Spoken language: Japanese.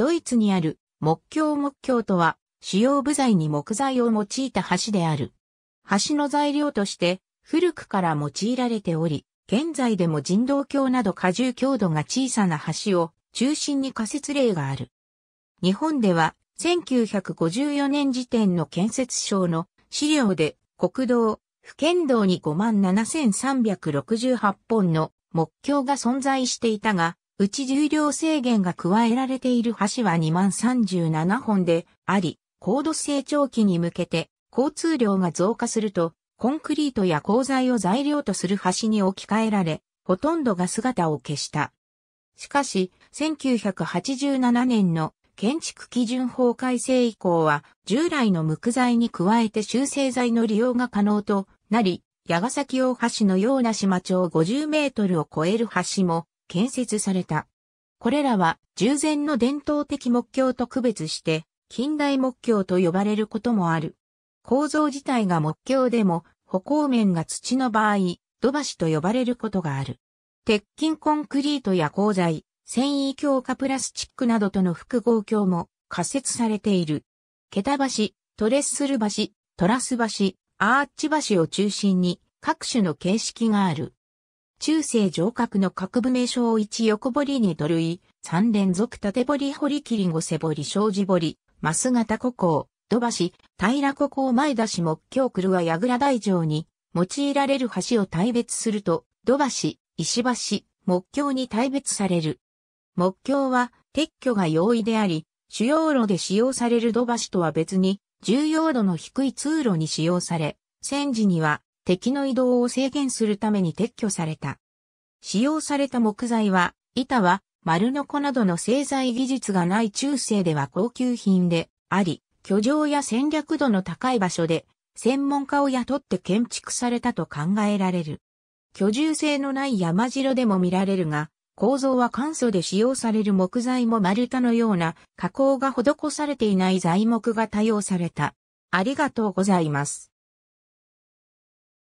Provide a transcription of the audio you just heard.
ドイツにある木橋木橋とは主要部材に木材を用いた橋である。橋の材料として古くから用いられており、現在でも人道橋など荷重強度が小さな橋を中心に仮設例がある。日本では1954年時点の建設省の資料で国道、府県道に5万7368本の木橋が存在していたが、うち重量制限が加えられている橋は2037本であり、高度成長期に向けて交通量が増加すると、コンクリートや鋼材を材料とする橋に置き換えられ、ほとんどが姿を消した。しかし、1987年の建築基準法改正以降は、従来の無垢材に加えて修正材の利用が可能となり、矢ヶ崎大橋のような島町50メートルを超える橋も建設された。これらは従前の伝統的木橋と区別して近代木橋と呼ばれることもある。構造自体が木橋でも歩行面が土の場合、土橋と呼ばれることがある。鉄筋コンクリートや鋼材、繊維強化プラスチックなどとの複合橋も仮設されている。桁橋、トレッスル橋、トラス橋、アーチ橋を中心に各種の形式がある。中世城郭の各部名称を1横堀に土塁、3連続縦堀堀切り5背堀障子堀、増型古港、土橋、平古港前出し木橋狂は倉大城に、用いられる橋を大別すると、土橋、石橋、木橋に大別される。木橋は撤去が容易であり、主要路で使用される土橋とは別に、重要度の低い通路に使用され、戦時には敵の移動を制限するために撤去された。使用された木材は、板は、丸の子などの製材技術がない中世では高級品であり、居城や戦略度の高い場所で、専門家を雇って建築されたと考えられる。居住性のない山城でも見られるが、構造は簡素で使用される木材も丸太のような加工が施されていない材木が多用された。ありがとうございます。